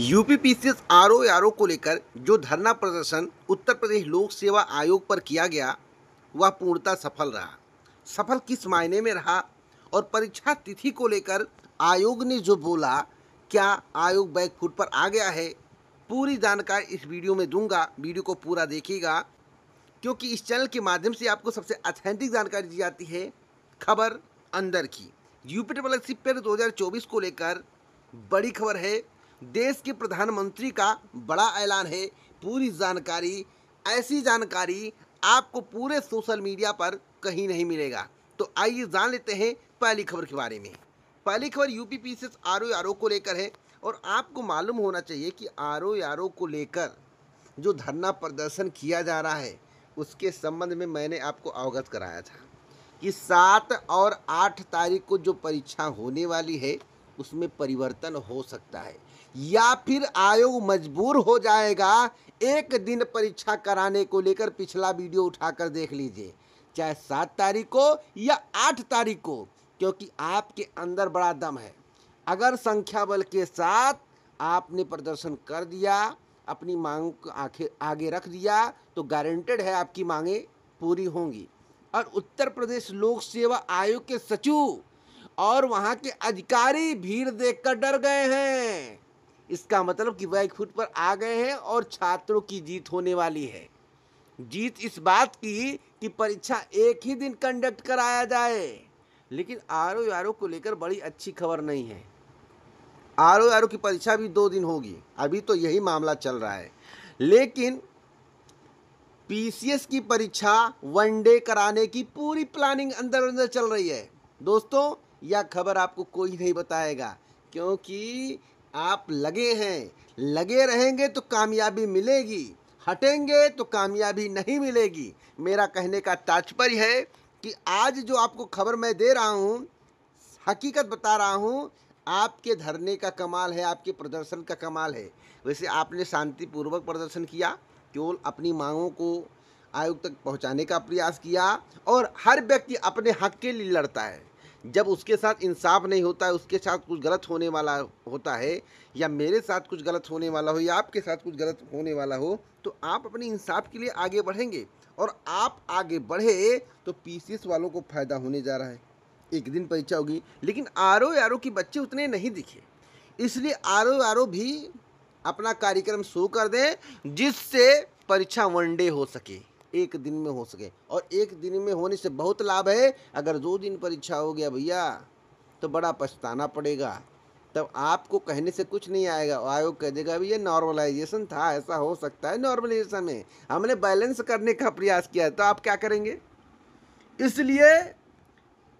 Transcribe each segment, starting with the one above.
UP PCS R O R को लेकर जो धरना प्रदर्शन उत्तर प्रदेश लोक सेवा आयोग पर किया गया वह पूर्णतः सफल रहा सफल किस मायने में रहा और परीक्षा तिथि को लेकर आयोग ने जो बोला क्या आयोग बैकफुट पर आ गया है पूरी जानकारी इस वीडियो में दूंगा वीडियो को पूरा देखिएगा क्योंकि इस चैनल के माध्यम से आपको सबसे अथेंटिक जानकारी दी जाती है खबर अंदर की यूपी डबल एक्सी पेड दो को लेकर बड़ी खबर है देश के प्रधानमंत्री का बड़ा ऐलान है पूरी जानकारी ऐसी जानकारी आपको पूरे सोशल मीडिया पर कहीं नहीं मिलेगा तो आइए जान लेते हैं पहली खबर के बारे में पहली खबर U P P R O को लेकर है और आपको मालूम होना चाहिए कि आर ओ को लेकर जो धरना प्रदर्शन किया जा रहा है उसके संबंध में मैंने आपको अवगत कराया था कि सात और आठ तारीख को जो परीक्षा होने वाली है उसमें परिवर्तन हो सकता है या फिर आयोग मजबूर हो जाएगा एक दिन परीक्षा कराने को लेकर पिछला वीडियो उठाकर देख लीजिए चाहे सात तारीख को या आठ तारीख को क्योंकि आपके अंदर बड़ा दम है अगर संख्या बल के साथ आपने प्रदर्शन कर दिया अपनी मांग को आखे आगे रख दिया तो गारंटेड है आपकी मांगें पूरी होंगी और उत्तर प्रदेश लोक सेवा आयोग के सचिव और वहाँ के अधिकारी भीड़ देखकर डर गए हैं इसका मतलब कि वह फुट पर आ गए हैं और छात्रों की जीत होने वाली है जीत इस बात की कि परीक्षा एक ही दिन कंडक्ट कराया जाए लेकिन आर ओ आर ओ को लेकर बड़ी अच्छी खबर नहीं है आर ओ आर ओ की परीक्षा भी दो दिन होगी अभी तो यही मामला चल रहा है लेकिन पीसीएस की परीक्षा वन डे कराने की पूरी प्लानिंग अंदर अंदर चल रही है दोस्तों यह खबर आपको कोई नहीं बताएगा क्योंकि आप लगे हैं लगे रहेंगे तो कामयाबी मिलेगी हटेंगे तो कामयाबी नहीं मिलेगी मेरा कहने का तात्पर्य है कि आज जो आपको खबर मैं दे रहा हूँ हकीकत बता रहा हूँ आपके धरने का कमाल है आपके प्रदर्शन का कमाल है वैसे आपने शांतिपूर्वक प्रदर्शन किया केवल अपनी मांगों को आयोग तक पहुँचाने का प्रयास किया और हर व्यक्ति अपने हक के लिए लड़ता है जब उसके साथ इंसाफ नहीं होता है उसके साथ कुछ गलत होने वाला होता है या मेरे साथ कुछ गलत होने वाला हो या आपके साथ कुछ गलत होने वाला हो तो आप अपने इंसाफ के लिए आगे बढ़ेंगे और आप आगे बढ़े तो पी वालों को फ़ायदा होने जा रहा है एक दिन परीक्षा होगी लेकिन आर ओ आर ओ के बच्चे उतने नहीं दिखे इसलिए आर ओ आर ओ भी अपना कार्यक्रम शुरू कर दें जिससे परीक्षा वनडे हो सके एक दिन में हो सके और एक दिन में होने से बहुत लाभ है अगर दो दिन परीक्षा हो गया भैया तो बड़ा पछताना पड़ेगा तब आपको कहने से कुछ नहीं आएगा आयोग कह देगा अभी ये नॉर्मलाइजेशन था ऐसा हो सकता है नॉर्मलाइजेशन में हमने बैलेंस करने का प्रयास किया तो आप क्या करेंगे इसलिए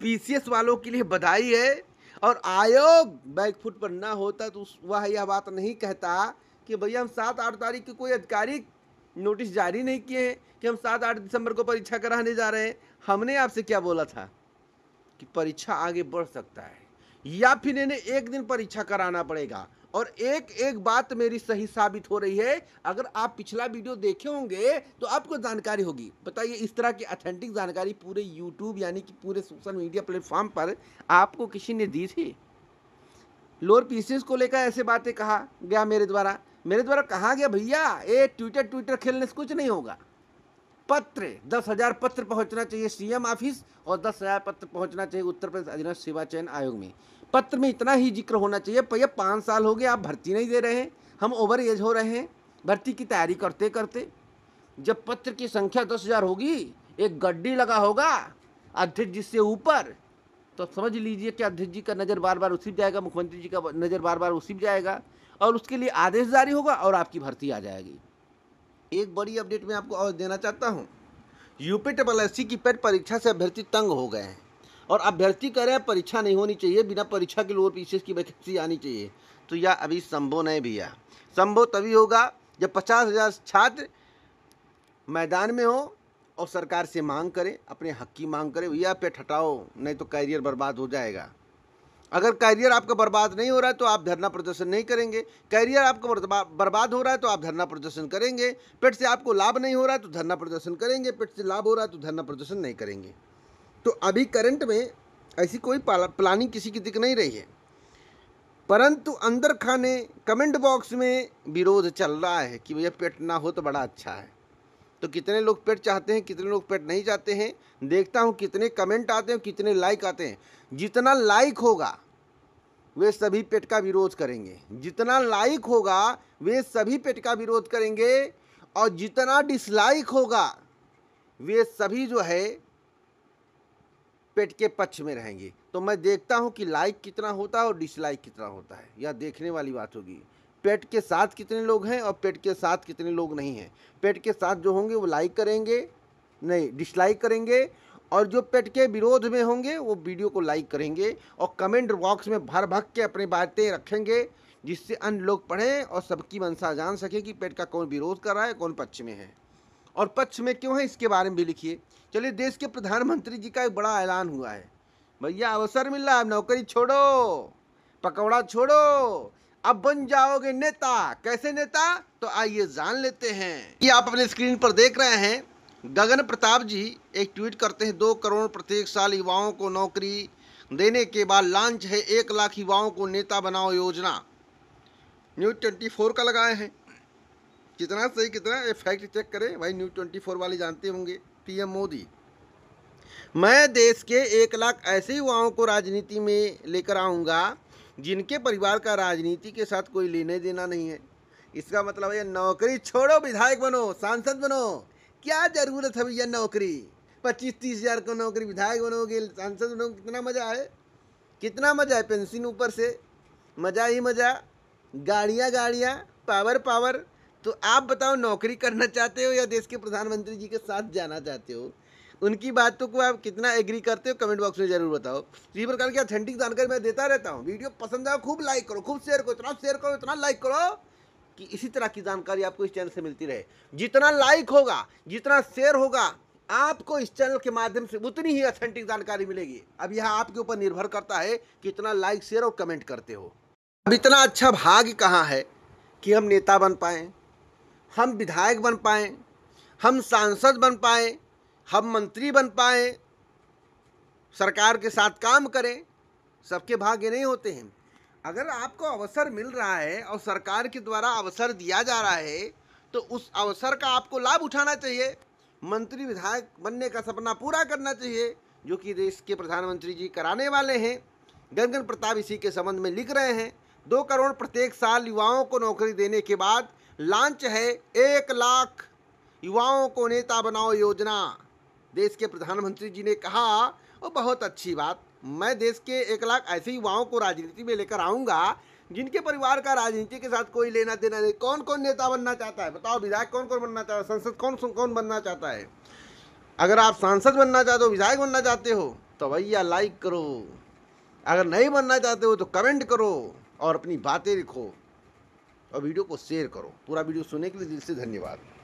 पीसीएस वालों के लिए बधाई है और आयोग बैकफुट पर ना होता तो वह यह बात नहीं कहता कि भैया हम सात आठ तारीख के कोई आधिकारिक नोटिस जारी नहीं किए हैं कि हम सात आठ दिसंबर को परीक्षा कराने जा रहे हैं हमने आपसे क्या बोला था कि परीक्षा आगे बढ़ सकता है या फिर इन्हें एक दिन परीक्षा कराना पड़ेगा और एक एक बात मेरी सही साबित हो रही है अगर आप पिछला वीडियो देखे होंगे तो आपको जानकारी होगी बताइए इस तरह की अथेंटिक जानकारी पूरे यूट्यूब यानी कि पूरे सोशल मीडिया प्लेटफॉर्म पर आपको किसी ने दी थी लोअर पीसीएस को लेकर ऐसे बातें कहा गया मेरे द्वारा मेरे द्वारा कहा गया भैया ए ट्विटर ट्विटर खेलने से कुछ नहीं होगा पत्र दस हजार पत्र पहुंचना चाहिए सीएम ऑफिस और दस हजार पत्र पहुंचना चाहिए उत्तर प्रदेश अधीनस्थ सेवा चयन आयोग में पत्र में इतना ही जिक्र होना चाहिए भैया पाँच साल हो गए आप भर्ती नहीं दे रहे हैं हम ओवर एज हो रहे हैं भर्ती की तैयारी करते करते जब पत्र की संख्या दस हजार होगी एक गड्डी लगा होगा अध्यक्ष जी से ऊपर तो समझ लीजिए कि अध्यक्ष जी का नज़र बार बार उसी पर जाएगा मुख्यमंत्री जी का नज़र बार बार उसी पर जाएगा और उसके लिए आदेश जारी होगा और आपकी भर्ती आ जाएगी एक बड़ी अपडेट मैं आपको और देना चाहता हूँ यूपी ट्रिपल एस की पेट परीक्षा से अभ्यर्थी तंग हो गए हैं और अभ्यर्थी कह रहे हैं परीक्षा नहीं होनी चाहिए बिना परीक्षा के लोअर पीसीएस की वैकेंसी आनी चाहिए तो यह अभी संभव नहीं भैया संभव तभी होगा जब पचास हज़ार छात्र मैदान में हो और सरकार से मांग करें अपने हक की मांग करें भैया पेट हटाओ नहीं तो कैरियर बर्बाद हो जाएगा अगर कैरियर आपका बर्बाद नहीं हो रहा है तो आप धरना प्रदर्शन नहीं करेंगे कैरियर आपका बर्बाद हो रहा है तो आप धरना प्रदर्शन करेंगे पेट से आपको लाभ नहीं हो रहा है तो धरना प्रदर्शन करेंगे पेट से लाभ हो रहा है तो धरना प्रदर्शन नहीं करेंगे तो अभी करंट में ऐसी कोई प्लानिंग किसी की दिख नहीं रही है परंतु अंदर खाने कमेंट बॉक्स में विरोध चल रहा है कि भैया पेट ना हो तो बड़ा अच्छा है तो कितने लोग पेट चाहते हैं कितने लोग पेट नहीं चाहते हैं देखता हूँ कितने कमेंट आते हैं कितने लाइक आते हैं जितना लाइक होगा वे सभी पेट का विरोध करेंगे जितना लाइक होगा वे सभी पेट का विरोध करेंगे और जितना डिसलाइक होगा वे सभी जो है पेट के पक्ष में रहेंगे तो मैं देखता हूँ कि लाइक कितना होता है और डिसलाइक कितना होता है यह देखने वाली बात होगी पेट के साथ कितने लोग हैं और पेट के साथ कितने लोग नहीं हैं पेट के साथ जो होंगे वो लाइक करेंगे नहीं डिसलाइक करेंगे और जो पेट के विरोध में होंगे वो वीडियो को लाइक करेंगे और कमेंट बॉक्स में भर भर के अपनी बातें रखेंगे जिससे अन्य लोग पढ़ें और सबकी मनसा जान सके कि पेट का कौन विरोध कर रहा है कौन पक्ष में है और पक्ष में क्यों है इसके बारे में भी लिखिए चलिए देश के प्रधानमंत्री जी का एक बड़ा ऐलान हुआ है भैया अवसर मिल रहा है नौकरी छोड़ो पकौड़ा छोड़ो अब बन जाओगे नेता कैसे नेता तो आइए जान लेते हैं ये आप अपने स्क्रीन पर देख रहे हैं गगन प्रताप जी एक ट्वीट करते हैं दो करोड़ प्रत्येक साल युवाओं को नौकरी देने के बाद लॉन्च है एक लाख युवाओं को नेता बनाओ योजना न्यूज ट्वेंटी फोर का लगाए हैं कितना सही कितना ये फैक्ट चेक करें भाई न्यूज ट्वेंटी फोर वाले जानते होंगे पीएम मोदी मैं देश के एक लाख ऐसे युवाओं को राजनीति में लेकर आऊँगा जिनके परिवार का राजनीति के साथ कोई लेने देना नहीं है इसका मतलब है नौकरी छोड़ो विधायक बनो सांसद बनो क्या ज़रूरत है भैया नौकरी पच्चीस तीस हज़ार का नौकरी विधायक बनोगे सांसद बनोगे कितना मज़ा आए कितना मज़ा है पेंशन ऊपर से मज़ा ही मज़ा गाड़ियाँ गाड़ियाँ पावर पावर तो आप बताओ नौकरी करना चाहते हो या देश के प्रधानमंत्री जी के साथ जाना चाहते हो उनकी बातों को आप कितना एग्री करते हो कमेंट बॉक्स में जरूर बताओ तो इसी प्रकार की ऑथेंटिक जानकारी मैं देता रहता हूँ वीडियो पसंद आया खूब लाइक करो खूब शेयर करो इतना शेयर करो इतना लाइक करो कि इसी तरह की जानकारी आपको इस चैनल से मिलती रहे जितना लाइक होगा जितना शेयर होगा आपको इस चैनल के माध्यम से उतनी ही ऑथेंटिक जानकारी मिलेगी अब यह आपके ऊपर निर्भर करता है कि इतना लाइक शेयर और कमेंट करते हो अब इतना अच्छा भाग कहाँ है कि हम नेता बन पाएँ हम विधायक बन पाएँ हम सांसद बन पाएँ हम मंत्री बन पाए सरकार के साथ काम करें सबके भाग्य नहीं होते हैं अगर आपको अवसर मिल रहा है और सरकार के द्वारा अवसर दिया जा रहा है तो उस अवसर का आपको लाभ उठाना चाहिए मंत्री विधायक बनने का सपना पूरा करना चाहिए जो कि देश के प्रधानमंत्री जी कराने वाले हैं गंगन प्रताप इसी के संबंध में लिख रहे हैं दो करोड़ प्रत्येक साल युवाओं को नौकरी देने के बाद लॉन्च है एक लाख युवाओं को नेता बनाओ योजना देश के प्रधानमंत्री जी ने कहा और बहुत अच्छी बात मैं देश के एक लाख ऐसे युवाओं को राजनीति में लेकर आऊँगा जिनके परिवार का राजनीति के साथ कोई लेना देना नहीं कौन कौन नेता बनना चाहता है बताओ विधायक कौन कौन बनना चाहता है संसद कौन कौन बनना चाहता है अगर आप सांसद बनना चाहते हो विधायक बनना चाहते हो तो भैया लाइक करो अगर नहीं बनना चाहते हो तो कमेंट करो और अपनी बातें लिखो और वीडियो को शेयर करो पूरा वीडियो सुनने के लिए दिल से धन्यवाद